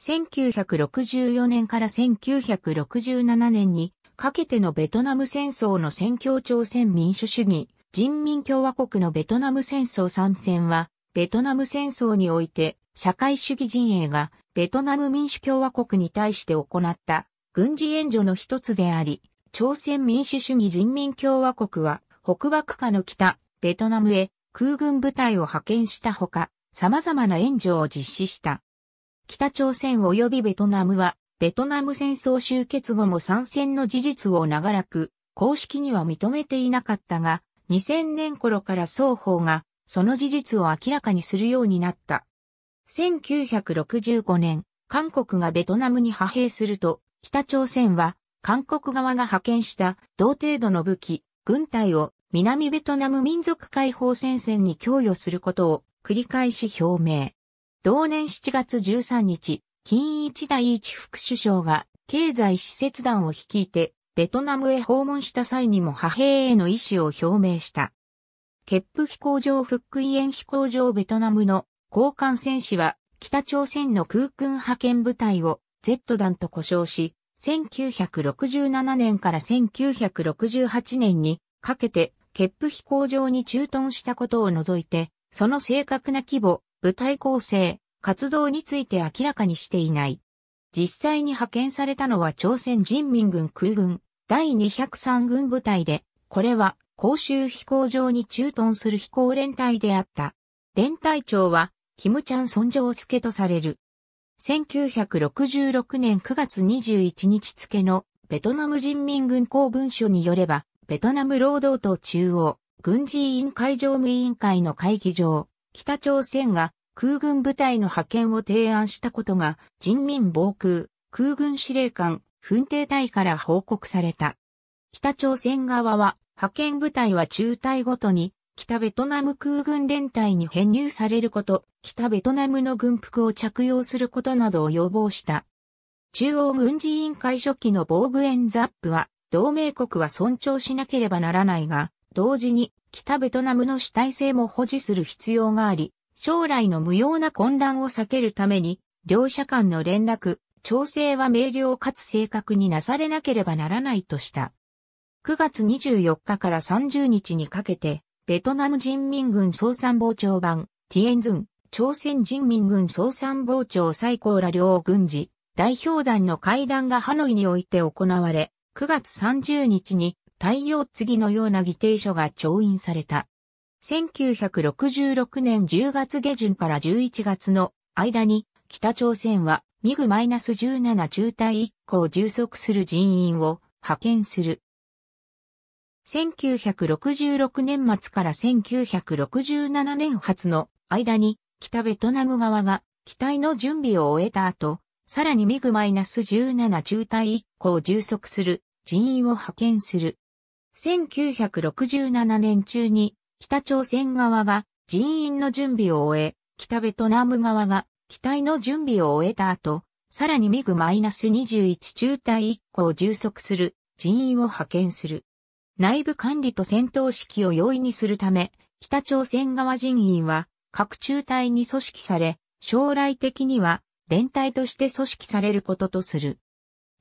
1964年から1967年にかけてのベトナム戦争の戦況朝鮮民主主義人民共和国のベトナム戦争参戦は、ベトナム戦争において社会主義陣営がベトナム民主共和国に対して行った軍事援助の一つであり、朝鮮民主主義人民共和国は北爆下の北、ベトナムへ空軍部隊を派遣したほか、様々な援助を実施した。北朝鮮及びベトナムは、ベトナム戦争終結後も参戦の事実を長らく、公式には認めていなかったが、2000年頃から双方が、その事実を明らかにするようになった。1965年、韓国がベトナムに派兵すると、北朝鮮は、韓国側が派遣した同程度の武器、軍隊を南ベトナム民族解放戦線に供与することを繰り返し表明。同年7月13日、金一第一副首相が経済施設団を率いてベトナムへ訪問した際にも派兵への意思を表明した。ケップ飛行場フックイエン飛行場ベトナムの交換戦士は北朝鮮の空軍派遣部隊を Z 団と呼称し、1967年から1968年にかけてケップ飛行場に駐屯したことを除いて、その正確な規模、部隊構成、活動について明らかにしていない。実際に派遣されたのは朝鮮人民軍空軍第203軍部隊で、これは公衆飛行場に駐屯する飛行連隊であった。連隊長は、キムチャン・ソンジョウ助とされる。1966年9月21日付のベトナム人民軍公文書によれば、ベトナム労働党中央軍事委員会常務委員会の会議場、北朝鮮が空軍部隊の派遣を提案したことが人民防空空軍司令官訓定隊から報告された。北朝鮮側は派遣部隊は中隊ごとに北ベトナム空軍連隊に編入されること、北ベトナムの軍服を着用することなどを要望した。中央軍事委員会初期の防具エンザップは、同盟国は尊重しなければならないが、同時に北ベトナムの主体性も保持する必要があり、将来の無用な混乱を避けるために、両者間の連絡、調整は明瞭かつ正確になされなければならないとした。9月24日から30日にかけて、ベトナム人民軍総参謀長版、ティエンズン、朝鮮人民軍総参謀長最高ら両軍事、代表団の会談がハノイにおいて行われ、9月30日に太陽次のような議定書が調印された。1966年10月下旬から11月の間に北朝鮮はミグ -17 中隊1個を充足する人員を派遣する。1966年末から1967年初の間に北ベトナム側が機体の準備を終えた後、さらにミグ -17 中隊1個を充足する人員を派遣する。1967年中に北朝鮮側が人員の準備を終え、北ベトナム側が機体の準備を終えた後、さらにミグ -21 中隊1個を充足する人員を派遣する。内部管理と戦闘指揮を容易にするため、北朝鮮側人員は各中隊に組織され、将来的には連隊として組織されることとする。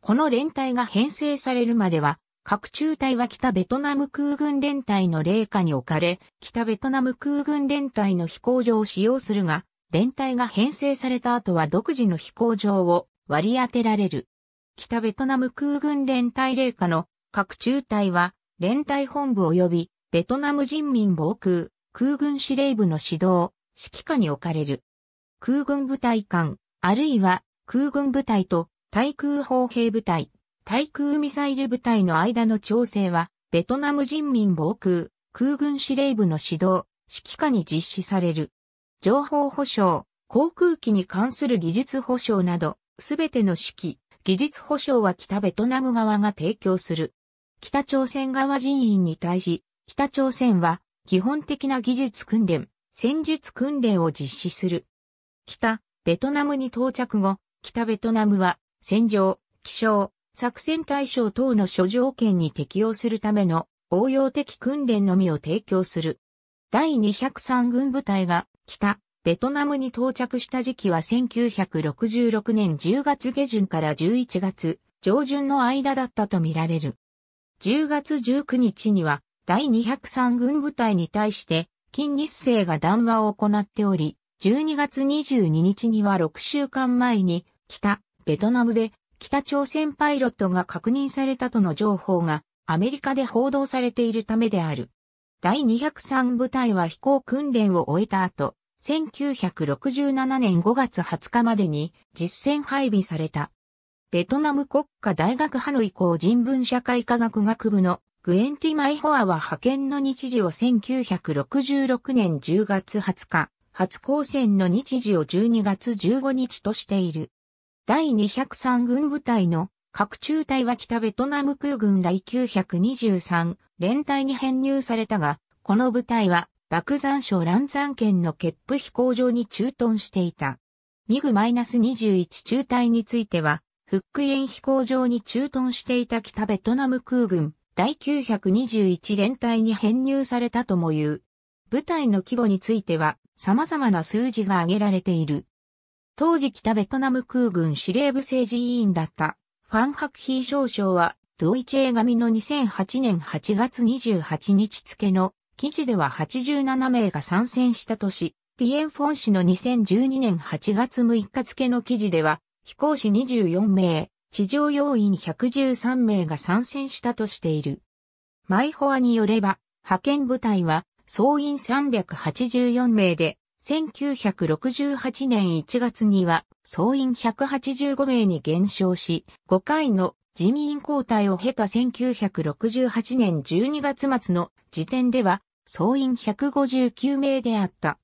この連隊が編成されるまでは、各中隊は北ベトナム空軍連隊の霊下に置かれ、北ベトナム空軍連隊の飛行場を使用するが、連隊が編成された後は独自の飛行場を割り当てられる。北ベトナム空軍連隊霊下の各中隊は、連隊本部及びベトナム人民防空、空軍司令部の指導、指揮下に置かれる。空軍部隊間、あるいは空軍部隊と対空砲兵部隊、対空ミサイル部隊の間の調整は、ベトナム人民防空、空軍司令部の指導、指揮下に実施される。情報保障、航空機に関する技術保障など、すべての指揮、技術保障は北ベトナム側が提供する。北朝鮮側人員に対し、北朝鮮は基本的な技術訓練、戦術訓練を実施する。北、ベトナムに到着後、北ベトナムは、戦場、気象、作戦対象等の諸条件に適用するための応用的訓練のみを提供する。第203軍部隊が北、ベトナムに到着した時期は1966年10月下旬から11月上旬の間だったとみられる。10月19日には第203軍部隊に対して金日成が談話を行っており、12月22日には6週間前に北、ベトナムで北朝鮮パイロットが確認されたとの情報がアメリカで報道されているためである。第203部隊は飛行訓練を終えた後、1967年5月20日までに実戦配備された。ベトナム国家大学派の移行人文社会科学学部のグエンティ・マイホアは派遣の日時を1966年10月20日、初高専の日時を12月15日としている。第203軍部隊の各中隊は北ベトナム空軍第923連隊に編入されたが、この部隊は爆山省乱山県のケップ飛行場に駐屯していた。ミグ -21 中隊については、フックエン飛行場に駐屯していた北ベトナム空軍第921連隊に編入されたとも言う。部隊の規模については様々な数字が挙げられている。当時北ベトナム空軍司令部政治委員だったファン・ハクヒー少将は、ドイチェ紙の2008年8月28日付の記事では87名が参戦したとし、ティエンフォン氏の2012年8月6日付の記事では、飛行士24名、地上要員113名が参戦したとしている。マイホアによれば、派遣部隊は、総員384名で、1968年1月には総員185名に減少し、5回の人員交代を経た1968年12月末の時点では総員159名であった。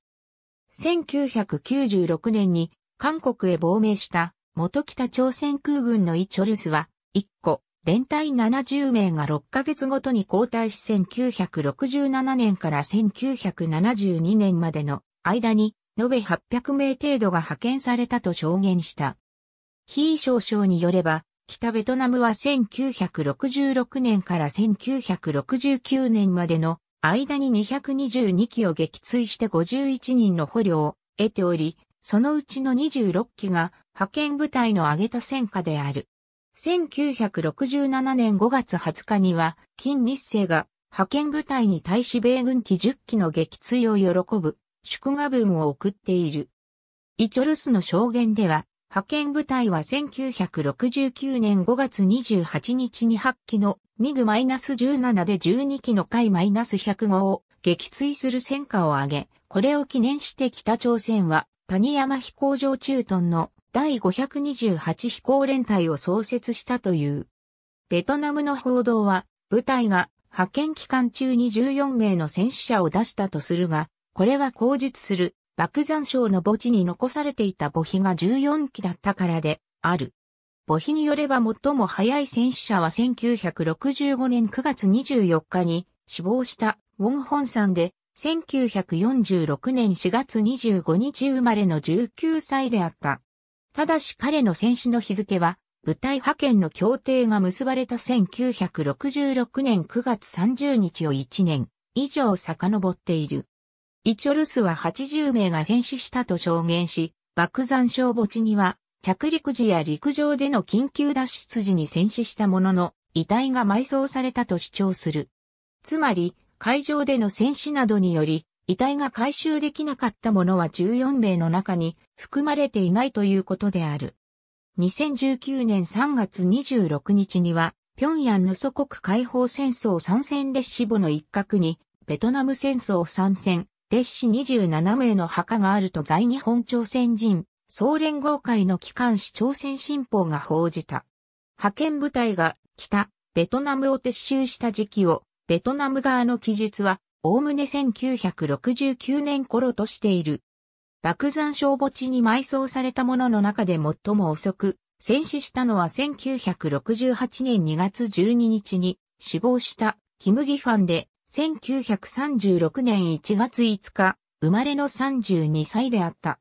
1996年に韓国へ亡命した元北朝鮮空軍のイチョルスは1個連隊70名が6ヶ月ごとに交代し1967年から1972年までの間に延べ800名程度が派遣されたと証言した。非少将によれば、北ベトナムは1966年から1969年までの間に222機を撃墜して51人の捕虜を得ており、そのうちの26機が派遣部隊の挙げた戦果である。1967年5月20日には、金日成が派遣部隊に対し米軍機10機の撃墜を喜ぶ祝賀文を送っている。イチョルスの証言では、派遣部隊は1969年5月28日に8機のミグ -17 で12機の海 -105 を撃墜する戦果を挙げ、これを記念して北朝鮮は谷山飛行場駐屯の第528飛行連隊を創設したという。ベトナムの報道は、部隊が派遣期間中に14名の戦死者を出したとするが、これは口述する、爆山省の墓地に残されていた墓碑が14基だったからで、ある。墓碑によれば最も早い戦死者は1965年9月24日に死亡したウォン・ホンさんで、1946年4月25日生まれの19歳であった。ただし彼の戦死の日付は、部隊派遣の協定が結ばれた1966年9月30日を1年以上遡っている。イチョルスは80名が戦死したと証言し、爆山小墓地には、着陸時や陸上での緊急脱出時に戦死したものの、遺体が埋葬されたと主張する。つまり、海上での戦死などにより、遺体が回収できなかったものは14名の中に含まれていないということである。2019年3月26日には、平壌の祖国解放戦争参戦列死部の一角に、ベトナム戦争参戦、列子27名の墓があると在日本朝鮮人、総連合会の機関紙朝鮮新報が報じた。派遣部隊が北、ベトナムを撤収した時期を、ベトナム側の記述は、おおむね1969年頃としている。爆山小墓地に埋葬されたものの中で最も遅く、戦死したのは1968年2月12日に死亡したキムギファンで、1936年1月5日、生まれの32歳であった。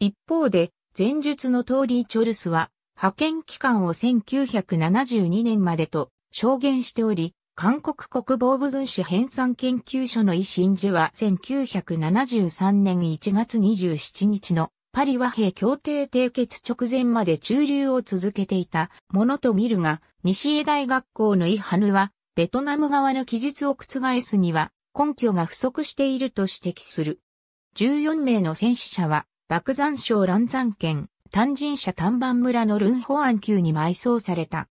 一方で、前述の通りチョルスは、派遣期間を1972年までと証言しており、韓国国防部軍史編纂研究所の維新寺は1973年1月27日のパリ和平協定締結直前まで駐留を続けていたものと見るが、西江大学校のイハヌはベトナム側の記述を覆すには根拠が不足していると指摘する。14名の戦死者は、爆山省乱山県、単人社丹番村のルンホアン宮に埋葬された。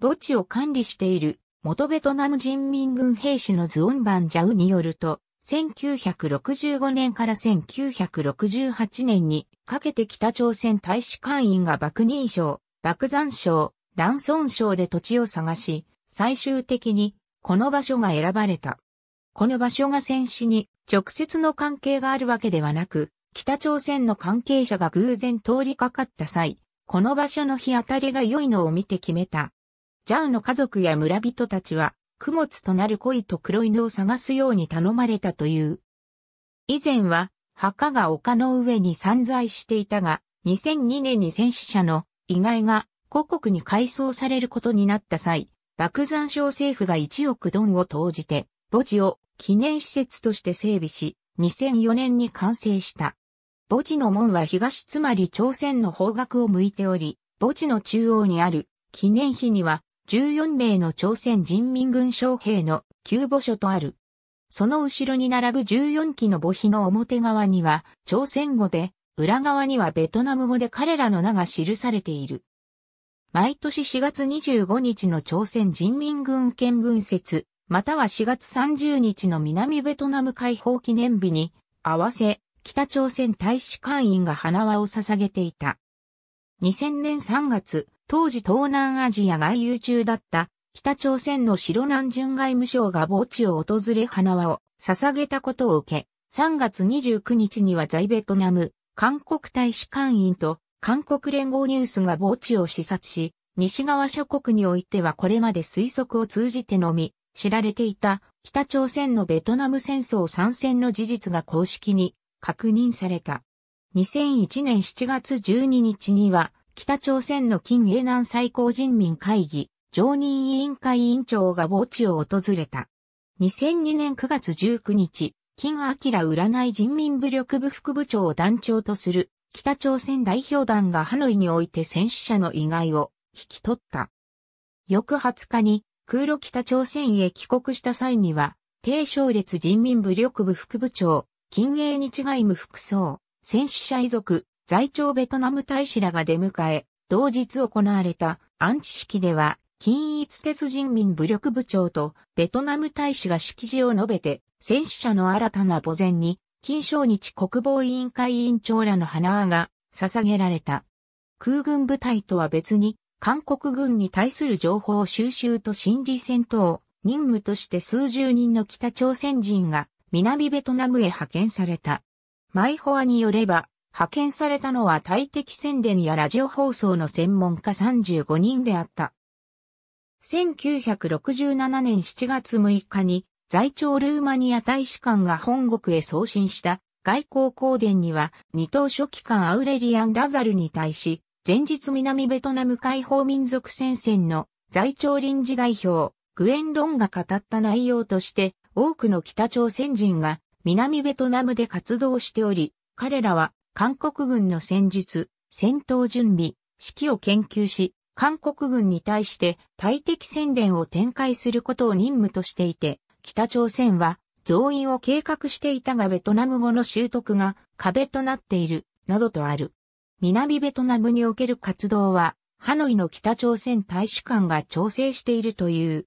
墓地を管理している元ベトナム人民軍兵士のズオンバンジャウによると、1965年から1968年にかけて北朝鮮大使館員が爆人省、爆山省、乱村省で土地を探し、最終的にこの場所が選ばれた。この場所が戦死に直接の関係があるわけではなく、北朝鮮の関係者が偶然通りかかった際、この場所の日当たりが良いのを見て決めた。ジャウの家族や村人たちは、供物となる鯉と黒犬を探すように頼まれたという。以前は、墓が丘の上に散在していたが、2002年に戦死者の遺骸が故国に改装されることになった際、幕山省政府が1億ドンを投じて、墓地を記念施設として整備し、2004年に完成した。墓地の門は東つまり朝鮮の方角を向いており、墓地の中央にある記念碑には14名の朝鮮人民軍将兵の旧墓所とある。その後ろに並ぶ14機の墓碑の表側には朝鮮語で、裏側にはベトナム語で彼らの名が記されている。毎年4月25日の朝鮮人民軍建軍節、または4月30日の南ベトナム解放記念日に合わせ、北朝鮮大使館員が花輪を捧げていた。2000年3月、当時東南アジア外遊中だった北朝鮮の白南巡外務省が墓地を訪れ花輪を捧げたことを受け、3月29日には在ベトナム、韓国大使館員と韓国連合ニュースが墓地を視察し、西側諸国においてはこれまで推測を通じてのみ、知られていた北朝鮮のベトナム戦争参戦の事実が公式に確認された。2001年7月12日には、北朝鮮の金英南最高人民会議常任委員会委員長が墓地を訪れた。2002年9月19日、金明占い人民武力部副部長を団長とする北朝鮮代表団がハノイにおいて戦死者の遺骸を引き取った。翌20日に空路北朝鮮へ帰国した際には、低小列人民武力部副部長、近衛日外務副総、戦死者遺族、在朝ベトナム大使らが出迎え、同日行われた安置式では、均一鉄人民武力部長とベトナム大使が式辞を述べて、戦死者の新たな墓前に金正日国防委員会委員長らの花輪が捧げられた。空軍部隊とは別に、韓国軍に対する情報収集と心理戦闘、任務として数十人の北朝鮮人が南ベトナムへ派遣された。マイホアによれば、派遣されたのは大敵宣伝やラジオ放送の専門家35人であった。1967年7月6日に在庁ルーマニア大使館が本国へ送信した外交公伝には、二等書記官アウレリアン・ラザルに対し、前日南ベトナム解放民族戦線の在庁臨時代表、グエン・ロンが語った内容として、多くの北朝鮮人が南ベトナムで活動しており、彼らは韓国軍の戦術、戦闘準備、指揮を研究し、韓国軍に対して大敵宣伝を展開することを任務としていて、北朝鮮は増員を計画していたがベトナム語の習得が壁となっている、などとある。南ベトナムにおける活動は、ハノイの北朝鮮大使館が調整しているという。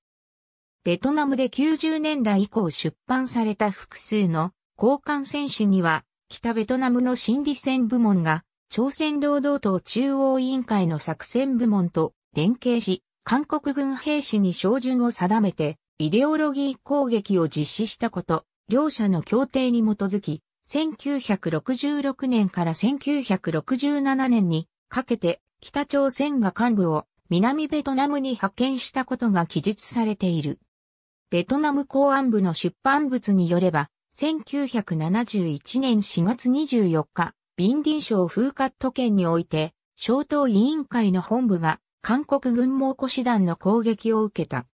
ベトナムで90年代以降出版された複数の交換戦士には、北ベトナムの心理戦部門が、朝鮮労働党中央委員会の作戦部門と連携し、韓国軍兵士に照準を定めて、イデオロギー攻撃を実施したこと、両者の協定に基づき、1966年から1967年にかけて北朝鮮が幹部を南ベトナムに派遣したことが記述されている。ベトナム公安部の出版物によれば、1971年4月24日、ビンディン省風カット県において、小党委員会の本部が韓国軍猛虎師団の攻撃を受けた。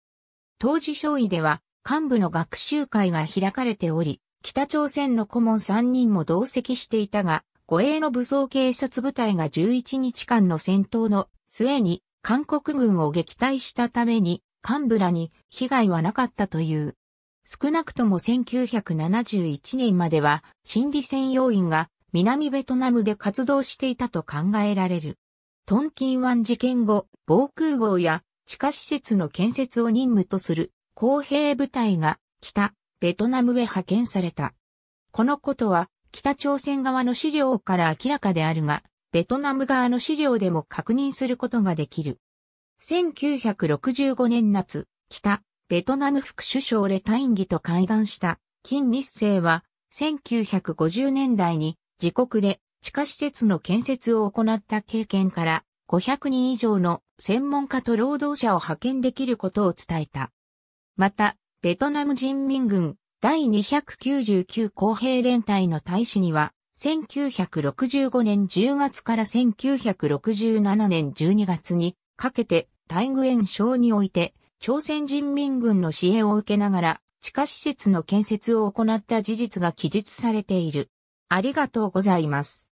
当時少尉では幹部の学習会が開かれており、北朝鮮の顧問3人も同席していたが、護衛の武装警察部隊が11日間の戦闘の末に韓国軍を撃退したために幹部らに被害はなかったという。少なくとも1971年までは心理専用員が南ベトナムで活動していたと考えられる。トンキン湾事件後、防空壕や地下施設の建設を任務とする公平部隊が北ベトナムへ派遣された。このことは北朝鮮側の資料から明らかであるが、ベトナム側の資料でも確認することができる。1965年夏、北ベトナム副首相レタインギと会談した金日成は1950年代に自国で地下施設の建設を行った経験から500人以上の専門家と労働者を派遣できることを伝えた。また、ベトナム人民軍第299公平連隊の大使には、1965年10月から1967年12月にかけて大具園省において朝鮮人民軍の支援を受けながら地下施設の建設を行った事実が記述されている。ありがとうございます。